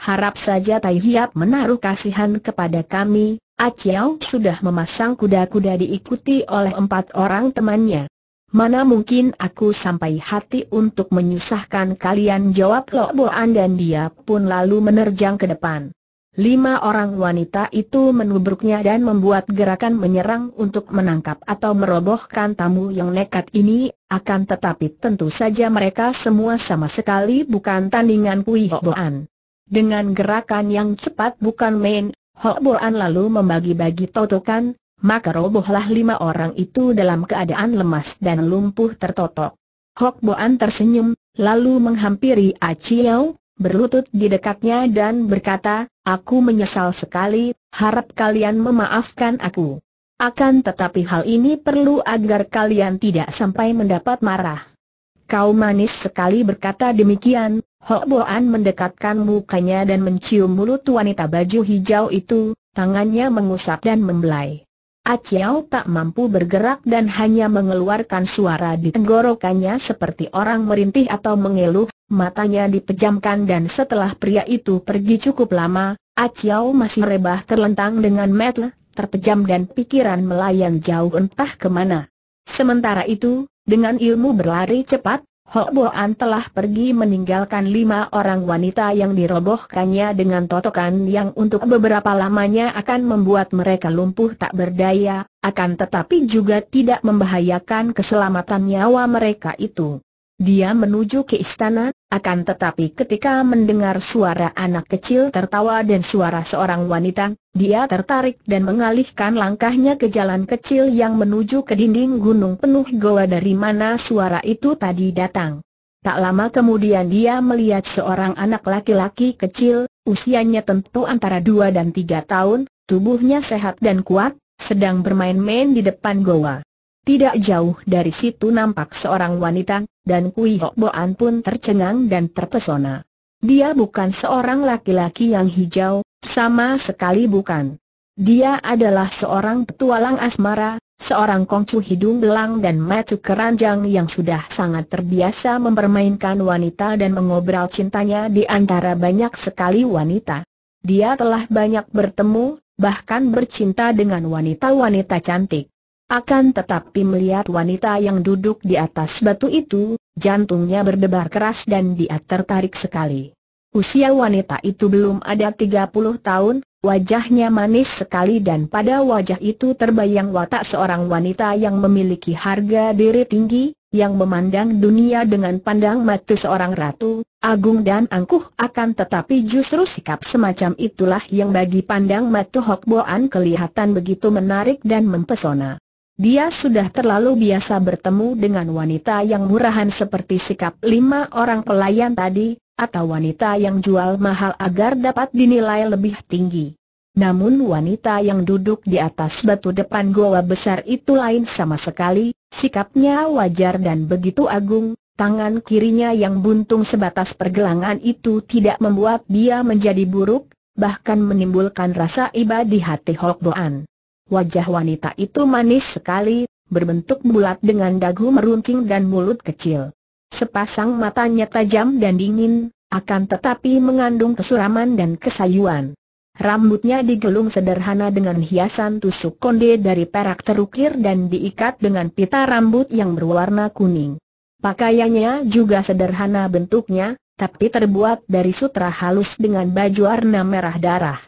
Harap saja Tai Hiap menaruh kasihan kepada kami, Aciao sudah memasang kuda-kuda diikuti oleh empat orang temannya. Mana mungkin aku sampai hati untuk menyusahkan kalian jawab Lo dan dia pun lalu menerjang ke depan. Lima orang wanita itu menubruknya dan membuat gerakan menyerang untuk menangkap atau merobohkan tamu yang nekat ini, akan tetapi tentu saja mereka semua sama sekali bukan tandingan Kui Ho Boan. Dengan gerakan yang cepat bukan main, Ho Boan lalu membagi-bagi totokan, maka robohlah lima orang itu dalam keadaan lemas dan lumpuh tertotok. Hok Boan tersenyum, lalu menghampiri A berlutut di dekatnya dan berkata, Aku menyesal sekali, harap kalian memaafkan aku. Akan tetapi hal ini perlu agar kalian tidak sampai mendapat marah. Kau manis sekali berkata demikian, Hok Boan mendekatkan mukanya dan mencium mulut wanita baju hijau itu, tangannya mengusap dan membelai. Aciao tak mampu bergerak dan hanya mengeluarkan suara di tenggorokannya seperti orang merintih atau mengeluh, matanya dipejamkan dan setelah pria itu pergi cukup lama, Aciao masih rebah terlentang dengan metel, terpejam dan pikiran melayang jauh entah kemana. Sementara itu, dengan ilmu berlari cepat, Hokboan telah pergi meninggalkan lima orang wanita yang dirobohkannya dengan totokan yang untuk beberapa lamanya akan membuat mereka lumpuh tak berdaya, akan tetapi juga tidak membahayakan keselamatan nyawa mereka itu. Dia menuju ke istana, akan tetapi ketika mendengar suara anak kecil tertawa dan suara seorang wanita, dia tertarik dan mengalihkan langkahnya ke jalan kecil yang menuju ke dinding gunung penuh goa dari mana suara itu tadi datang. Tak lama kemudian dia melihat seorang anak laki-laki kecil, usianya tentu antara dua dan tiga tahun, tubuhnya sehat dan kuat, sedang bermain-main di depan goa. Tidak jauh dari situ nampak seorang wanita, dan Kui Hok Boan pun tercengang dan terpesona. Dia bukan seorang laki-laki yang hijau, sama sekali bukan. Dia adalah seorang petualang asmara, seorang kongcu hidung belang dan mata keranjang yang sudah sangat terbiasa mempermainkan wanita dan mengobrol cintanya di antara banyak sekali wanita. Dia telah banyak bertemu, bahkan bercinta dengan wanita-wanita cantik. Akan tetapi melihat wanita yang duduk di atas batu itu, jantungnya berdebar keras dan dia tertarik sekali. Usia wanita itu belum ada 30 tahun, wajahnya manis sekali dan pada wajah itu terbayang watak seorang wanita yang memiliki harga diri tinggi, yang memandang dunia dengan pandang mata seorang ratu, agung dan angkuh akan tetapi justru sikap semacam itulah yang bagi pandang mata Hokboan kelihatan begitu menarik dan mempesona. Dia sudah terlalu biasa bertemu dengan wanita yang murahan seperti sikap lima orang pelayan tadi, atau wanita yang jual mahal agar dapat dinilai lebih tinggi. Namun wanita yang duduk di atas batu depan goa besar itu lain sama sekali, sikapnya wajar dan begitu agung, tangan kirinya yang buntung sebatas pergelangan itu tidak membuat dia menjadi buruk, bahkan menimbulkan rasa iba di hati Hok Boan. Wajah wanita itu manis sekali, berbentuk bulat dengan dagu meruncing dan mulut kecil. Sepasang matanya tajam dan dingin, akan tetapi mengandung kesuraman dan kesayuan. Rambutnya digelung sederhana dengan hiasan tusuk konde dari perak terukir dan diikat dengan pita rambut yang berwarna kuning. Pakaiannya juga sederhana bentuknya, tapi terbuat dari sutra halus dengan baju warna merah darah.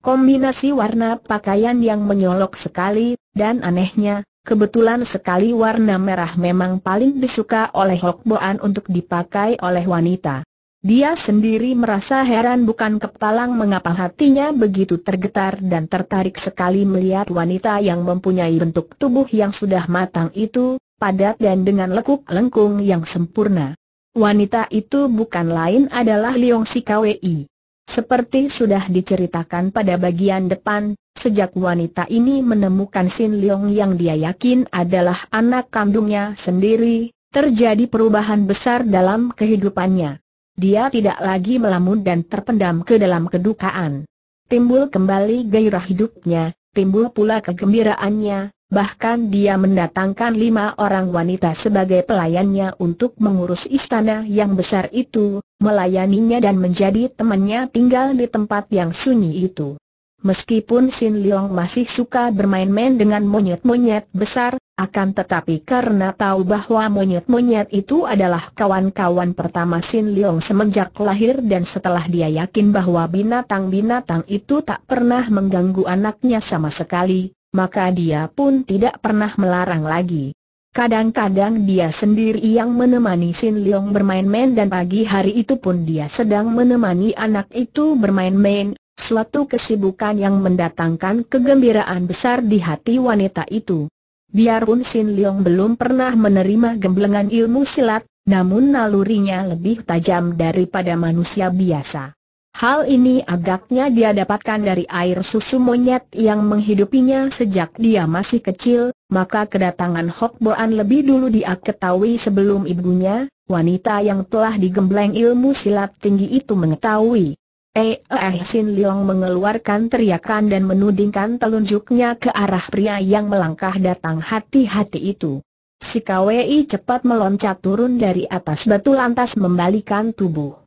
Kombinasi warna pakaian yang menyolok sekali, dan anehnya, kebetulan sekali warna merah memang paling disuka oleh Hok Boan untuk dipakai oleh wanita. Dia sendiri merasa heran bukan kepalang mengapa hatinya begitu tergetar dan tertarik sekali melihat wanita yang mempunyai bentuk tubuh yang sudah matang itu, padat dan dengan lekuk lengkung yang sempurna. Wanita itu bukan lain adalah Leong Kwei. Seperti sudah diceritakan pada bagian depan, sejak wanita ini menemukan Sin Leong yang dia yakin adalah anak kandungnya sendiri, terjadi perubahan besar dalam kehidupannya. Dia tidak lagi melamun dan terpendam ke dalam kedukaan. Timbul kembali gairah hidupnya, timbul pula kegembiraannya, Bahkan dia mendatangkan lima orang wanita sebagai pelayannya untuk mengurus istana yang besar itu, melayaninya dan menjadi temannya tinggal di tempat yang sunyi itu. Meskipun Sin Leong masih suka bermain-main dengan monyet-monyet besar, akan tetapi karena tahu bahwa monyet-monyet itu adalah kawan-kawan pertama Sin Leong semenjak lahir dan setelah dia yakin bahwa binatang-binatang itu tak pernah mengganggu anaknya sama sekali, maka dia pun tidak pernah melarang lagi. Kadang-kadang dia sendiri yang menemani Sin Leong bermain-main dan pagi hari itu pun dia sedang menemani anak itu bermain-main, suatu kesibukan yang mendatangkan kegembiraan besar di hati wanita itu. Biarpun Sin Leong belum pernah menerima gemblengan ilmu silat, namun nalurinya lebih tajam daripada manusia biasa. Hal ini agaknya dia dapatkan dari air susu monyet yang menghidupinya sejak dia masih kecil, maka kedatangan Hok Boan lebih dulu dia ketahui sebelum ibunya, wanita yang telah digembleng ilmu silat tinggi itu mengetahui. Eh, eh Sin Leong mengeluarkan teriakan dan menudingkan telunjuknya ke arah pria yang melangkah datang hati-hati itu. Si Kwei cepat meloncat turun dari atas batu lantas membalikan tubuh.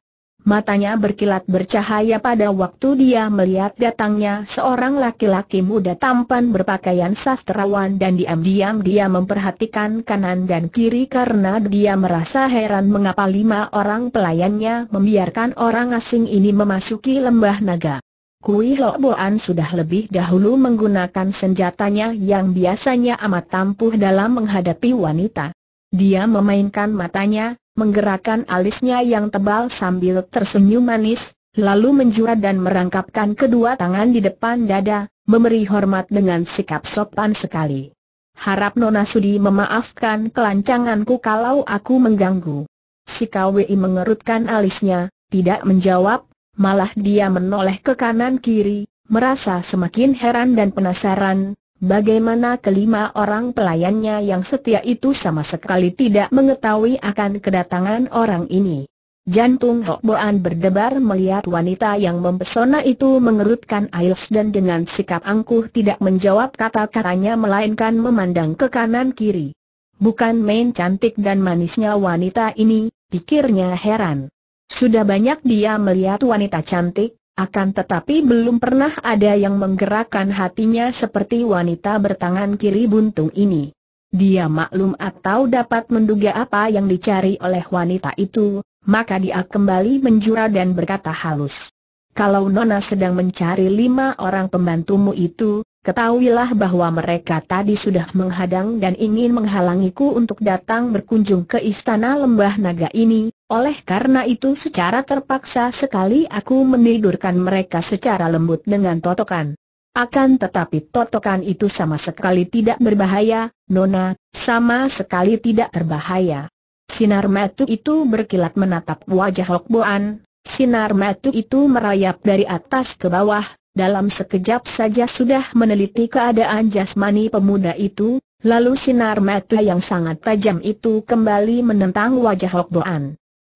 Matanya berkilat bercahaya pada waktu dia melihat datangnya seorang laki-laki muda tampan berpakaian sastrawan dan diam-diam dia memperhatikan kanan dan kiri karena dia merasa heran mengapa lima orang pelayannya membiarkan orang asing ini memasuki lembah naga. Kui Lok Boan sudah lebih dahulu menggunakan senjatanya yang biasanya amat tampuh dalam menghadapi wanita. Dia memainkan matanya, menggerakkan alisnya yang tebal sambil tersenyum manis, lalu menjurah dan merangkapkan kedua tangan di depan dada, memberi hormat dengan sikap sopan sekali. Harap Nona Sudi memaafkan kelancanganku kalau aku mengganggu. Si KWI mengerutkan alisnya, tidak menjawab, malah dia menoleh ke kanan kiri, merasa semakin heran dan penasaran, Bagaimana kelima orang pelayannya yang setia itu sama sekali tidak mengetahui akan kedatangan orang ini. Jantung Hok berdebar melihat wanita yang mempesona itu mengerutkan alis dan dengan sikap angkuh tidak menjawab kata-katanya melainkan memandang ke kanan kiri. Bukan main cantik dan manisnya wanita ini, pikirnya heran. Sudah banyak dia melihat wanita cantik, akan tetapi belum pernah ada yang menggerakkan hatinya seperti wanita bertangan kiri buntung ini. Dia maklum atau dapat menduga apa yang dicari oleh wanita itu, maka dia kembali menjura dan berkata halus. Kalau Nona sedang mencari lima orang pembantumu itu, ketahuilah bahwa mereka tadi sudah menghadang dan ingin menghalangiku untuk datang berkunjung ke istana lembah naga ini, oleh karena itu secara terpaksa sekali aku menidurkan mereka secara lembut dengan totokan. Akan tetapi totokan itu sama sekali tidak berbahaya, Nona, sama sekali tidak berbahaya. Sinar matu itu berkilat menatap wajah Hokboan. sinar matu itu merayap dari atas ke bawah, dalam sekejap saja sudah meneliti keadaan jasmani pemuda itu, lalu sinar mata yang sangat tajam itu kembali menentang wajah Hokboan.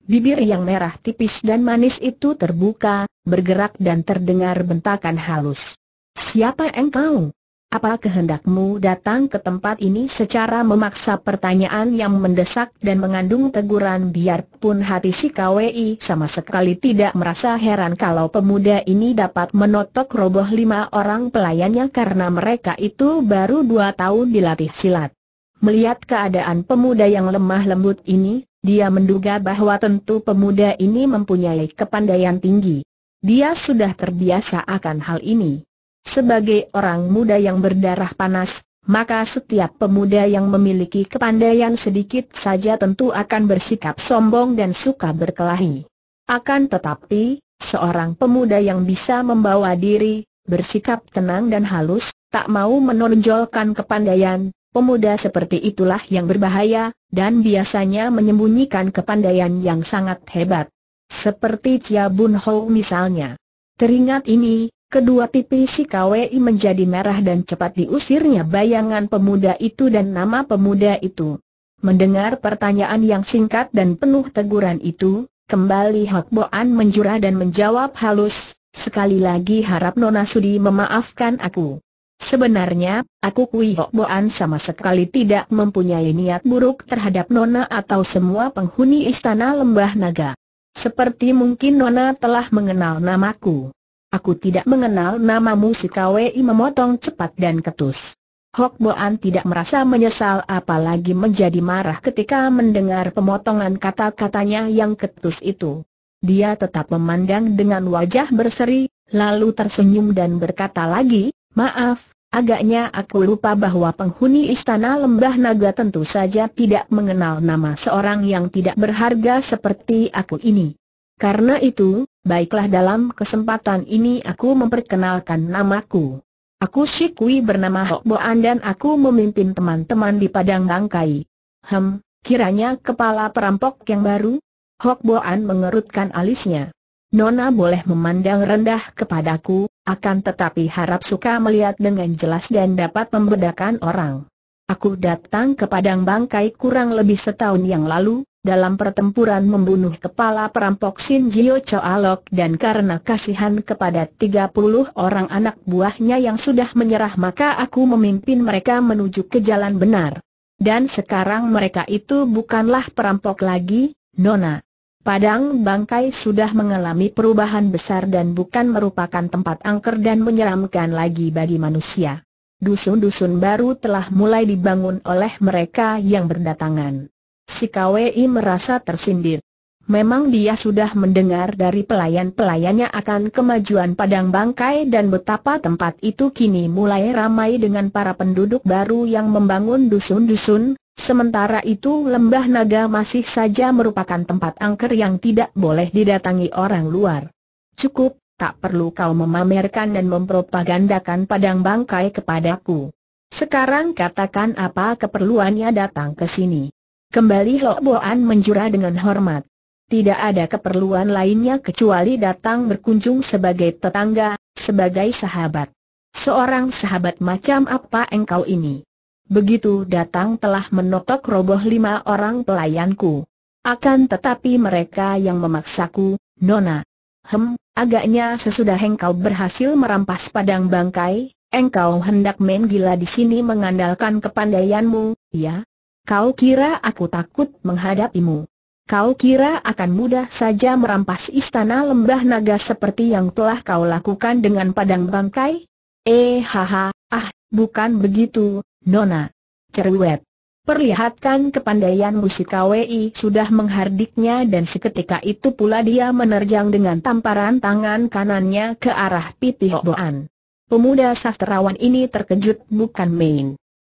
Bibir yang merah tipis dan manis itu terbuka, bergerak dan terdengar bentakan halus. Siapa engkau? Apa kehendakmu datang ke tempat ini secara memaksa pertanyaan yang mendesak dan mengandung teguran biarpun hati si KWI sama sekali tidak merasa heran kalau pemuda ini dapat menotok roboh lima orang pelayannya karena mereka itu baru dua tahun dilatih silat. Melihat keadaan pemuda yang lemah lembut ini, dia menduga bahwa tentu pemuda ini mempunyai kepandaian tinggi. Dia sudah terbiasa akan hal ini. Sebagai orang muda yang berdarah panas, maka setiap pemuda yang memiliki kepandaian sedikit saja tentu akan bersikap sombong dan suka berkelahi. Akan tetapi, seorang pemuda yang bisa membawa diri, bersikap tenang dan halus, tak mau menonjolkan kepandaian, Pemuda seperti itulah yang berbahaya, dan biasanya menyembunyikan kepandaian yang sangat hebat. Seperti Chia Bun Ho misalnya. Teringat ini, kedua pipi si KWI menjadi merah dan cepat diusirnya bayangan pemuda itu dan nama pemuda itu. Mendengar pertanyaan yang singkat dan penuh teguran itu, kembali Hak Boan menjurah dan menjawab halus, sekali lagi harap Nona Sudi memaafkan aku. Sebenarnya, aku Kui Hok Boan sama sekali tidak mempunyai niat buruk terhadap Nona atau semua penghuni istana lembah naga. Seperti mungkin Nona telah mengenal namaku. Aku tidak mengenal namamu si Kwei memotong cepat dan ketus. Hok Boan tidak merasa menyesal apalagi menjadi marah ketika mendengar pemotongan kata-katanya yang ketus itu. Dia tetap memandang dengan wajah berseri, lalu tersenyum dan berkata lagi, Maaf, agaknya aku lupa bahwa penghuni istana lembah naga tentu saja tidak mengenal nama seorang yang tidak berharga seperti aku ini. Karena itu, baiklah dalam kesempatan ini aku memperkenalkan namaku. Aku Shikui bernama Hok dan aku memimpin teman-teman di Padang Bangkai. Hem, kiranya kepala perampok yang baru? Hok Boan mengerutkan alisnya. Nona boleh memandang rendah kepadaku, akan tetapi harap suka melihat dengan jelas dan dapat membedakan orang. Aku datang ke Padang Bangkai kurang lebih setahun yang lalu, dalam pertempuran membunuh kepala perampok Sin Jio Choalok dan karena kasihan kepada 30 orang anak buahnya yang sudah menyerah maka aku memimpin mereka menuju ke jalan benar. Dan sekarang mereka itu bukanlah perampok lagi, Nona. Padang Bangkai sudah mengalami perubahan besar dan bukan merupakan tempat angker dan menyeramkan lagi bagi manusia. Dusun-dusun baru telah mulai dibangun oleh mereka yang berdatangan. Si KWI merasa tersindir. Memang dia sudah mendengar dari pelayan-pelayannya akan kemajuan Padang Bangkai dan betapa tempat itu kini mulai ramai dengan para penduduk baru yang membangun dusun-dusun, Sementara itu lembah naga masih saja merupakan tempat angker yang tidak boleh didatangi orang luar. Cukup, tak perlu kau memamerkan dan mempropagandakan padang bangkai kepadaku. Sekarang katakan apa keperluannya datang ke sini. Kembali Lokboan Boan menjura dengan hormat. Tidak ada keperluan lainnya kecuali datang berkunjung sebagai tetangga, sebagai sahabat. Seorang sahabat macam apa engkau ini? begitu datang telah menotok roboh lima orang pelayanku. Akan tetapi mereka yang memaksaku, Nona. Hem, agaknya sesudah engkau berhasil merampas padang bangkai, engkau hendak main gila di sini mengandalkan kepandaianmu, ya? Kau kira aku takut menghadapimu? Kau kira akan mudah saja merampas istana lembah naga seperti yang telah kau lakukan dengan padang bangkai? Eh haha, ah, bukan begitu, Nona. Cerewet. Perlihatkan kepandaian musik Musikawi sudah menghardiknya dan seketika itu pula dia menerjang dengan tamparan tangan kanannya ke arah Piti Hoboan. Pemuda sastrawan ini terkejut bukan main.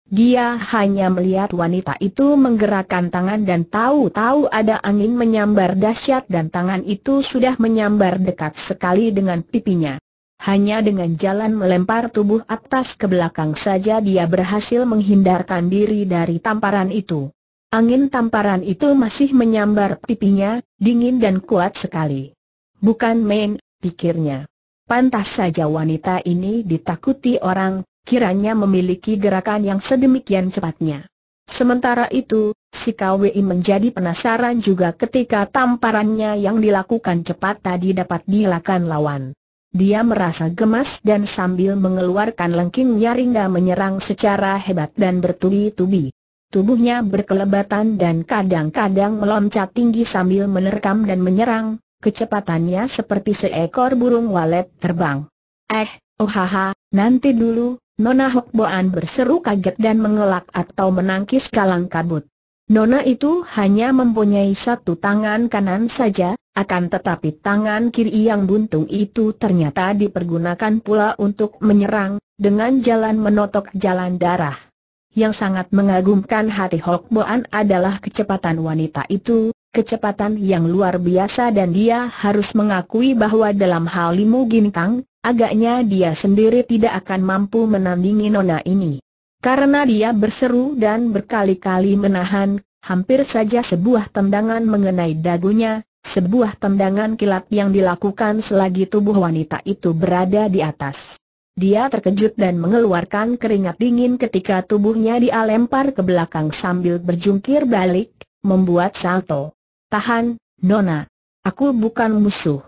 Dia hanya melihat wanita itu menggerakkan tangan dan tahu-tahu ada angin menyambar dahsyat dan tangan itu sudah menyambar dekat sekali dengan pipinya. Hanya dengan jalan melempar tubuh atas ke belakang saja dia berhasil menghindarkan diri dari tamparan itu. Angin tamparan itu masih menyambar pipinya, dingin dan kuat sekali. Bukan main, pikirnya. Pantas saja wanita ini ditakuti orang, kiranya memiliki gerakan yang sedemikian cepatnya. Sementara itu, si KWI menjadi penasaran juga ketika tamparannya yang dilakukan cepat tadi dapat dilakukan lawan dia merasa gemas dan sambil mengeluarkan lengking nyaringga menyerang secara hebat dan bertubi-tubi. Tubuhnya berkelebatan dan kadang-kadang meloncat tinggi sambil menerkam dan menyerang, kecepatannya seperti seekor burung walet terbang. Eh, oh haha, nanti dulu, Nona Hokboan berseru kaget dan mengelak atau menangkis kalang kabut. Nona itu hanya mempunyai satu tangan kanan saja, akan tetapi tangan kiri yang buntung itu ternyata dipergunakan pula untuk menyerang, dengan jalan menotok jalan darah. Yang sangat mengagumkan hati Hok Boan adalah kecepatan wanita itu, kecepatan yang luar biasa dan dia harus mengakui bahwa dalam hal limu gintang, agaknya dia sendiri tidak akan mampu menandingi nona ini. Karena dia berseru dan berkali-kali menahan, hampir saja sebuah tendangan mengenai dagunya, sebuah tendangan kilat yang dilakukan selagi tubuh wanita itu berada di atas. Dia terkejut dan mengeluarkan keringat dingin ketika tubuhnya dia lempar ke belakang sambil berjungkir balik, membuat salto. Tahan, Nona. Aku bukan musuh.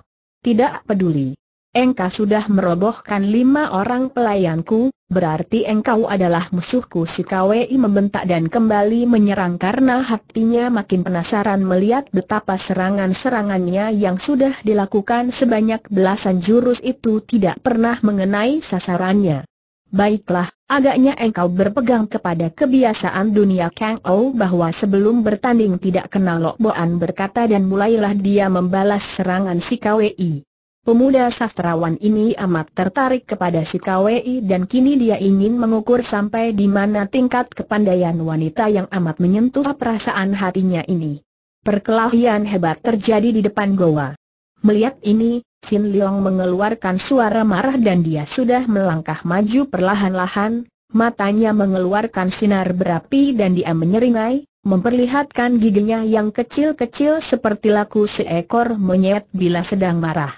Tidak peduli engkau sudah merobohkan lima orang pelayanku, berarti engkau adalah musuhku si KWI membentak dan kembali menyerang karena hatinya makin penasaran melihat betapa serangan-serangannya yang sudah dilakukan sebanyak belasan jurus itu tidak pernah mengenai sasarannya. Baiklah, agaknya engkau berpegang kepada kebiasaan dunia Kang Ou bahwa sebelum bertanding tidak kenal lokboan berkata dan mulailah dia membalas serangan si KWI. Pemuda sastrawan ini amat tertarik kepada si KWI dan kini dia ingin mengukur sampai di mana tingkat kepandaian wanita yang amat menyentuh perasaan hatinya ini. Perkelahian hebat terjadi di depan goa. Melihat ini, Sin Leong mengeluarkan suara marah dan dia sudah melangkah maju perlahan-lahan, matanya mengeluarkan sinar berapi dan dia menyeringai, memperlihatkan giginya yang kecil-kecil seperti laku seekor monyet bila sedang marah.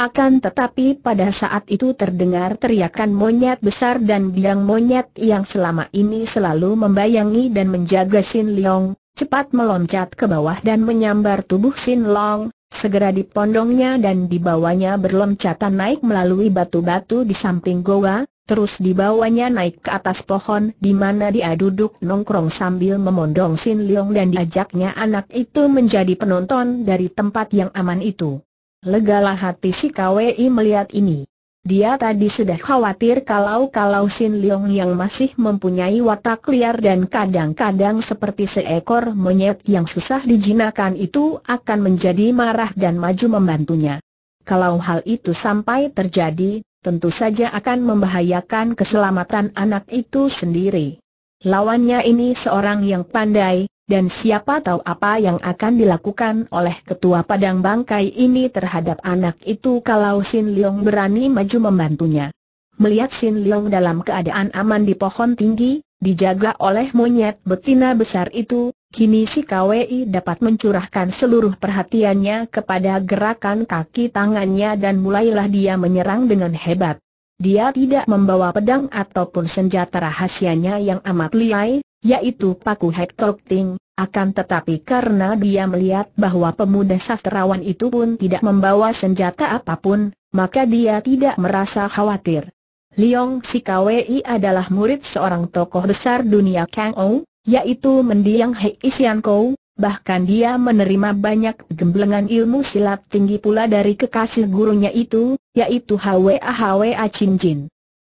Akan tetapi pada saat itu terdengar teriakan monyet besar dan biang monyet yang selama ini selalu membayangi dan menjaga Sin Leong, cepat meloncat ke bawah dan menyambar tubuh Sin Leong, segera dipondongnya dan dibawanya berloncatan naik melalui batu-batu di samping goa, terus dibawanya naik ke atas pohon di mana dia duduk nongkrong sambil memondong Sin Leong dan diajaknya anak itu menjadi penonton dari tempat yang aman itu. Legalah hati si KWI melihat ini. Dia tadi sudah khawatir kalau-kalau Sin Leong yang masih mempunyai watak liar dan kadang-kadang seperti seekor monyet yang susah dijinakan itu akan menjadi marah dan maju membantunya. Kalau hal itu sampai terjadi, tentu saja akan membahayakan keselamatan anak itu sendiri. Lawannya ini seorang yang pandai, dan siapa tahu apa yang akan dilakukan oleh ketua Padang Bangkai ini terhadap anak itu kalau Sin Leong berani maju membantunya. Melihat Sin Leong dalam keadaan aman di pohon tinggi, dijaga oleh monyet betina besar itu, kini si KWI dapat mencurahkan seluruh perhatiannya kepada gerakan kaki tangannya dan mulailah dia menyerang dengan hebat. Dia tidak membawa pedang ataupun senjata rahasianya yang amat liai, yaitu Paku Hektok Ting, akan tetapi karena dia melihat bahwa pemuda sastrawan itu pun tidak membawa senjata apapun, maka dia tidak merasa khawatir. Liong Sikawei adalah murid seorang tokoh besar dunia Kang Ou, yaitu mendiang Hei Isian Kou, bahkan dia menerima banyak gemblengan ilmu silat tinggi pula dari kekasih gurunya itu, yaitu Hwa Hwa Chin Jin.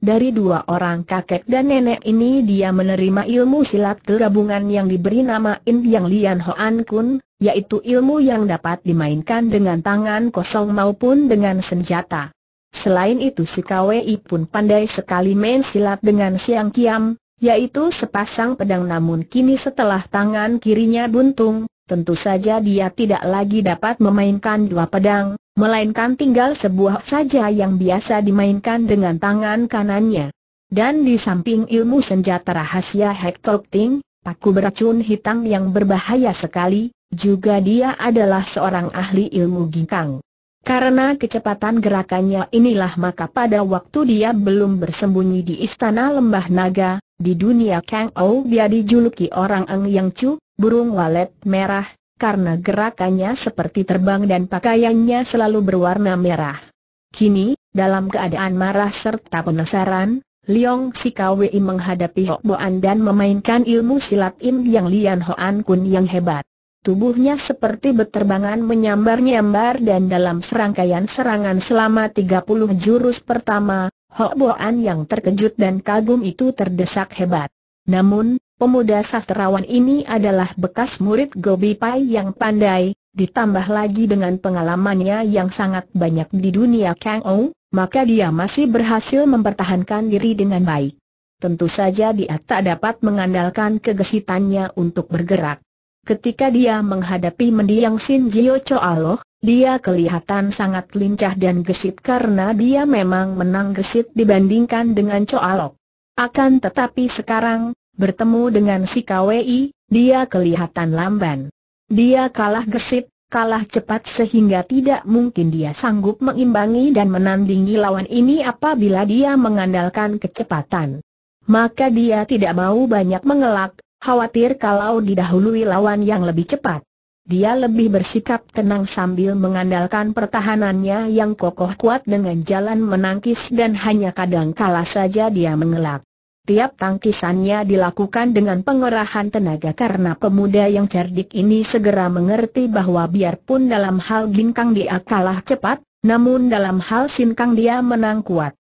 Dari dua orang kakek dan nenek ini dia menerima ilmu silat gabungan yang diberi nama In Yang Lian Hoan Kun, yaitu ilmu yang dapat dimainkan dengan tangan kosong maupun dengan senjata. Selain itu si Kwei pun pandai sekali main silat dengan siang kiam, yaitu sepasang pedang namun kini setelah tangan kirinya buntung, tentu saja dia tidak lagi dapat memainkan dua pedang, melainkan tinggal sebuah saja yang biasa dimainkan dengan tangan kanannya. Dan di samping ilmu senjata rahasia Hector Ting, paku beracun hitam yang berbahaya sekali, juga dia adalah seorang ahli ilmu ginkang. Karena kecepatan gerakannya inilah maka pada waktu dia belum bersembunyi di istana lembah naga, di dunia Kang Ou dia dijuluki orang Eng Yang Chu, burung walet merah, karena gerakannya seperti terbang dan pakaiannya selalu berwarna merah. Kini, dalam keadaan marah serta penasaran, Liong Sikawei menghadapi Hok Boan dan memainkan ilmu silat Im Yang Lian Hoan Kun yang hebat. Tubuhnya seperti berterbangan menyambar-nyambar dan dalam serangkaian serangan selama 30 jurus pertama, Hok Boan yang terkejut dan kagum itu terdesak hebat. Namun, Pemuda sastrawan ini adalah bekas murid Gobi Pai yang pandai, ditambah lagi dengan pengalamannya yang sangat banyak di dunia Kang Ou, maka dia masih berhasil mempertahankan diri dengan baik. Tentu saja dia tak dapat mengandalkan kegesitannya untuk bergerak. Ketika dia menghadapi mendiang Sin Jio Choaloh, dia kelihatan sangat lincah dan gesit karena dia memang menang gesit dibandingkan dengan Choalok. Akan tetapi sekarang, Bertemu dengan si KWI, dia kelihatan lamban. Dia kalah gesit, kalah cepat sehingga tidak mungkin dia sanggup mengimbangi dan menandingi lawan ini apabila dia mengandalkan kecepatan. Maka dia tidak mau banyak mengelak, khawatir kalau didahului lawan yang lebih cepat. Dia lebih bersikap tenang sambil mengandalkan pertahanannya yang kokoh kuat dengan jalan menangkis dan hanya kadang kalah saja dia mengelak. Tiap tangkisannya dilakukan dengan pengerahan tenaga karena pemuda yang cerdik ini segera mengerti bahwa biarpun dalam hal ginkang dia kalah cepat, namun dalam hal sinkang dia menang kuat.